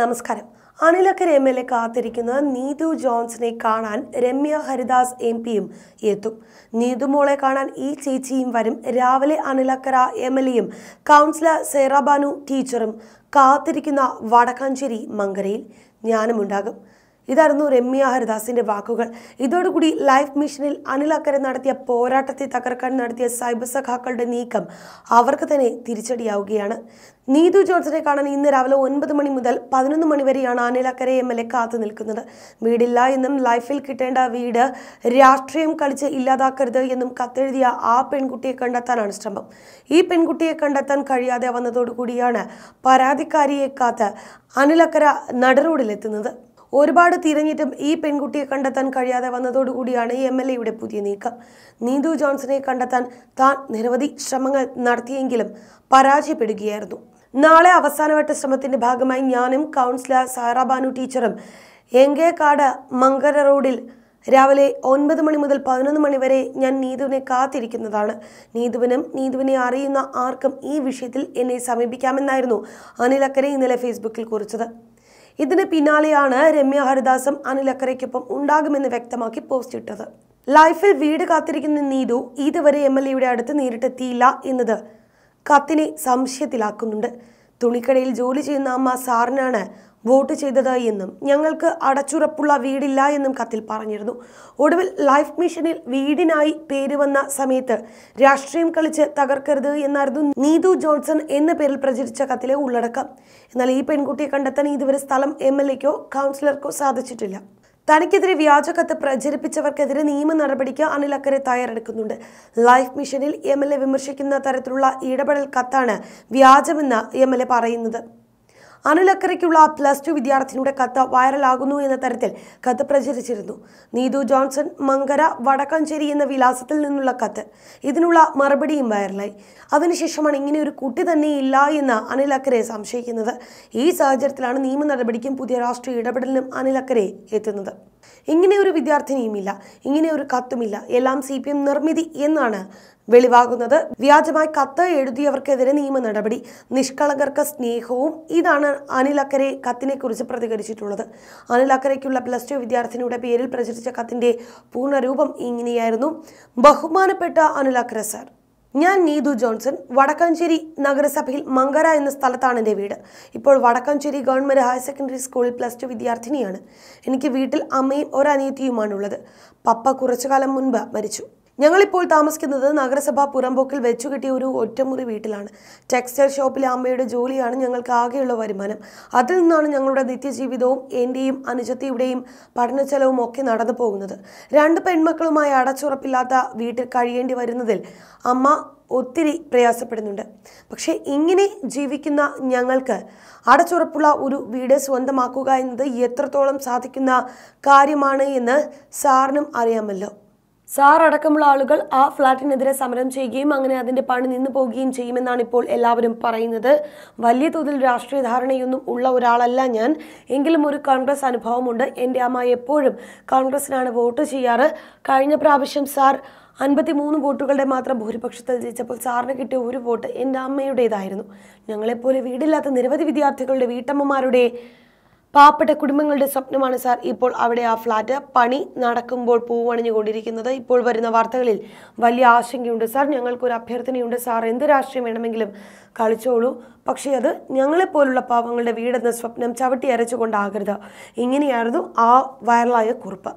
നമസ്കാരം അണിലക്കര M L A കാത്തിരിക്കുന്ന നീതു ജോൺസിനെ കാണാൻ രമ്യ ഹരിദാസ് എം പിയും എത്തും നീതു മോളെ കാണാൻ ഈ ചേച്ചിയും വരും രാവിലെ അണിലക്കര എം എൽ എയും കൗൺസിലർ സേറാബാനു ടീച്ചറും കാത്തിരിക്കുന്ന വടക്കാഞ്ചേരി മങ്കരയിൽ ഞാനുമുണ്ടാകും ഇതായിരുന്നു രമ്യ ഹരിദാസിന്റെ വാക്കുകൾ ഇതോടുകൂടി ലൈഫ് മിഷനിൽ അനിൽ അക്കരെ നടത്തിയ പോരാട്ടത്തെ തകർക്കാൻ നടത്തിയ സൈബർ സഖാക്കളുടെ നീക്കം അവർക്ക് തന്നെ തിരിച്ചടിയാവുകയാണ് നീതു ജോൺസനെ കാണാൻ ഇന്ന് രാവിലെ ഒൻപത് മണി മുതൽ പതിനൊന്ന് മണി വരെയാണ് അനിൽ അക്കരെ എം എൽ എ കാത്തു നിൽക്കുന്നത് വീടില്ല എന്നും ലൈഫിൽ കിട്ടേണ്ട വീട് രാഷ്ട്രീയം കളിച്ച് ഇല്ലാതാക്കരുത് എന്നും കത്തെഴുതിയ ആ പെൺകുട്ടിയെ കണ്ടെത്താനാണ് ശ്രമം ഈ പെൺകുട്ടിയെ കണ്ടെത്താൻ കഴിയാതെ വന്നതോടുകൂടിയാണ് പരാതിക്കാരിയെ കാത്ത് അനിലക്കര നടറോഡിലെത്തുന്നത് ഒരുപാട് തിരഞ്ഞിട്ടും ഈ പെൺകുട്ടിയെ കണ്ടെത്താൻ കഴിയാതെ വന്നതോടുകൂടിയാണ് എം എൽ എയുടെ പുതിയ നീക്കം നീതു ജോൺസനെ കണ്ടെത്താൻ താൻ നിരവധി ശ്രമങ്ങൾ നടത്തിയെങ്കിലും പരാജയപ്പെടുകയായിരുന്നു നാളെ അവസാനവട്ട ശ്രമത്തിന്റെ ഭാഗമായി ഞാനും കൗൺസിലർ സാറാബാനു ടീച്ചറും എങ്കേക്കാട് മങ്കര റോഡിൽ രാവിലെ ഒൻപത് മണി മുതൽ പതിനൊന്ന് മണി വരെ ഞാൻ നീതുവിനെ കാത്തിരിക്കുന്നതാണ് നീതുവിനും നീതുവിനെ അറിയുന്ന ആർക്കും ഈ വിഷയത്തിൽ എന്നെ സമീപിക്കാമെന്നായിരുന്നു അനിലക്കരെ ഇന്നലെ ഫേസ്ബുക്കിൽ കുറിച്ചത് ഇതിന് പിന്നാലെയാണ് രമ്യ ഹരിദാസും അനിൽ അക്കരയ്ക്കൊപ്പം ഉണ്ടാകുമെന്ന് വ്യക്തമാക്കി പോസ്റ്റ് ഇട്ടത് ലൈഫിൽ വീട് കാത്തിരിക്കുന്ന നീതു ഇതുവരെ എം എൽ എയുടെ അടുത്ത് നേരിട്ടെത്തിയില്ല എന്നത് കത്തിനെ സംശയത്തിലാക്കുന്നുണ്ട് തുണിക്കടയിൽ ജോലി ചെയ്യുന്ന അമ്മ സാറിനാണ് വോട്ട് ചെയ്തത് എന്നും ഞങ്ങൾക്ക് അടച്ചുറപ്പുള്ള വീടില്ല എന്നും കത്തിൽ പറഞ്ഞിരുന്നു ഒടുവിൽ ലൈഫ് മിഷനിൽ വീടിനായി പേര് വന്ന സമയത്ത് രാഷ്ട്രീയം കളിച്ച് തകർക്കരുത് എന്നായിരുന്നു നീതു ജോൺസൺ എന്ന പേരിൽ പ്രചരിച്ച കത്തിലെ ഉള്ളടക്കം എന്നാൽ ഈ പെൺകുട്ടിയെ കണ്ടെത്താൻ ഇതുവരെ സ്ഥലം എം എൽ എക്കോ കൗൺസിലർക്കോ സാധിച്ചിട്ടില്ല തനിക്കെതിരെ കത്ത് പ്രചരിപ്പിച്ചവർക്കെതിരെ നിയമ നടപടിക്ക് അനിൽ അക്കരെ തയ്യാറെടുക്കുന്നുണ്ട് ലൈഫ് മിഷനിൽ എം വിമർശിക്കുന്ന തരത്തിലുള്ള ഇടപെടൽ കത്താണ് വ്യാജമെന്ന് എം പറയുന്നത് അനുലക്കരയ്ക്കുള്ള പ്ലസ് ടു വിദ്യാർത്ഥിനിയുടെ കത്ത് വൈറലാകുന്നു എന്ന തരത്തിൽ കത്ത് പ്രചരിച്ചിരുന്നു നീതു ജോൺസൺ മങ്കര വടക്കഞ്ചേരി എന്ന വിലാസത്തിൽ നിന്നുള്ള കത്ത് ഇതിനുള്ള മറുപടിയും വൈറലായി അതിനുശേഷമാണ് ഇങ്ങനെ ഒരു കുട്ടി തന്നെ ഇല്ല എന്ന് അനിൽ അക്കരെ സംശയിക്കുന്നത് ഈ സാഹചര്യത്തിലാണ് നിയമ നടപടിക്കും പുതിയ രാഷ്ട്രീയ ഇടപെടലിനും അനിൽ അക്കരെ എത്തുന്നത് ഇങ്ങനെ ഒരു വിദ്യാർത്ഥിനിയുമില്ല ഇങ്ങനെ ഒരു കത്തുമില്ല എല്ലാം സി പി എം നിർമ്മിതി എന്നാണ് വെളിവാകുന്നത് വ്യാജമായി കത്ത് എഴുതിയവർക്കെതിരെ നിയമ നടപടി നിഷ്കളങ്കർക്ക് സ്നേഹവും ഇതാണ് അനിൽ അക്കരെ കത്തിനെ കുറിച്ച് പ്രതികരിച്ചിട്ടുള്ളത് അനിൽ അക്കരയ്ക്കുള്ള പ്ലസ് ടു വിദ്യാർത്ഥിനിയുടെ പേരിൽ പ്രചരിച്ച കത്തിന്റെ പൂർണ്ണരൂപം ഇങ്ങനെയായിരുന്നു ബഹുമാനപ്പെട്ട അനിൽ അക്കര ഞാൻ നീതു ജോൺസൺ വടക്കാഞ്ചേരി നഗരസഭയിൽ മങ്കര എന്ന സ്ഥലത്താണ് എൻ്റെ വീട് ഇപ്പോൾ വടക്കാഞ്ചേരി ഗവൺമെൻറ് ഹയർ സെക്കൻഡറി സ്കൂളിൽ പ്ലസ് ടു വിദ്യാർത്ഥിനിയാണ് എനിക്ക് വീട്ടിൽ അമ്മയും ഒരനിയത്തിയുമാണുള്ളത് പപ്പ കുറച്ചു കാലം മുൻപ് മരിച്ചു ഞങ്ങളിപ്പോൾ താമസിക്കുന്നത് നഗരസഭ പുറമ്പോക്കിൽ വെച്ചുകെട്ടിയ ഒരു ഒറ്റമുറി വീട്ടിലാണ് ടെക്സ്റ്റൈൽ ഷോപ്പിലെ അമ്മയുടെ ജോലിയാണ് ഞങ്ങൾക്ക് ആകെയുള്ള വരുമാനം അതിൽ നിന്നാണ് ഞങ്ങളുടെ നിത്യജീവിതവും എൻ്റെയും അനുജത്തിയുടെയും ചെലവും ഒക്കെ നടന്നു പോകുന്നത് രണ്ട് പെൺമക്കളുമായി അടച്ചുറപ്പില്ലാത്ത വീട്ടിൽ കഴിയേണ്ടി വരുന്നതിൽ അമ്മ ഒത്തിരി പ്രയാസപ്പെടുന്നുണ്ട് പക്ഷേ ഇങ്ങനെ ജീവിക്കുന്ന ഞങ്ങൾക്ക് അടച്ചുറപ്പുള്ള ഒരു വീട് സ്വന്തമാക്കുക എന്നത് എത്രത്തോളം സാധിക്കുന്ന കാര്യമാണ് എന്ന് സാറിനും അറിയാമല്ലോ സാർ അടക്കമുള്ള ആളുകൾ ആ ഫ്ളാറ്റിനെതിരെ സമരം ചെയ്യുകയും അങ്ങനെ അതിന്റെ പണി നിന്നു പോവുകയും ചെയ്യുമെന്നാണ് ഇപ്പോൾ എല്ലാവരും പറയുന്നത് വലിയ തോതിൽ രാഷ്ട്രീയ ധാരണയൊന്നും ഉള്ള ഒരാളല്ല ഞാൻ എങ്കിലും ഒരു കോൺഗ്രസ് അനുഭവമുണ്ട് എൻ്റെ അമ്മ എപ്പോഴും കോൺഗ്രസിനാണ് വോട്ട് ചെയ്യാറ് കഴിഞ്ഞ പ്രാവശ്യം സാർ അൻപത്തി മൂന്ന് വോട്ടുകളുടെ മാത്രം ഭൂരിപക്ഷത്തിൽ ജയിച്ചപ്പോൾ സാറിന് കിട്ടിയ ഒരു വോട്ട് എൻ്റെ അമ്മയുടേതായിരുന്നു ഞങ്ങളെപ്പോലെ വീടില്ലാത്ത നിരവധി വിദ്യാർത്ഥികളുടെ വീട്ടമ്മമാരുടെ പാവപ്പെട്ട കുടുംബങ്ങളുടെ സ്വപ്നമാണ് സാർ ഇപ്പോൾ അവിടെ ആ ഫ്ലാറ്റ് പണി നടക്കുമ്പോൾ പൂവണിഞ്ഞുകൊണ്ടിരിക്കുന്നത് ഇപ്പോൾ വരുന്ന വാർത്തകളിൽ വലിയ ആശങ്കയുണ്ട് സാർ ഞങ്ങൾക്കൊരു അഭ്യർത്ഥനയുണ്ട് സാർ എന്ത് രാഷ്ട്രീയം വേണമെങ്കിലും കളിച്ചോളൂ പക്ഷേ അത് ഞങ്ങളെപ്പോലുള്ള പാവങ്ങളുടെ വീടെന്ന സ്വപ്നം ചവിട്ടി അരച്ചുകൊണ്ടാകരുത് ഇങ്ങനെയായിരുന്നു ആ വൈറലായ കുറിപ്പ്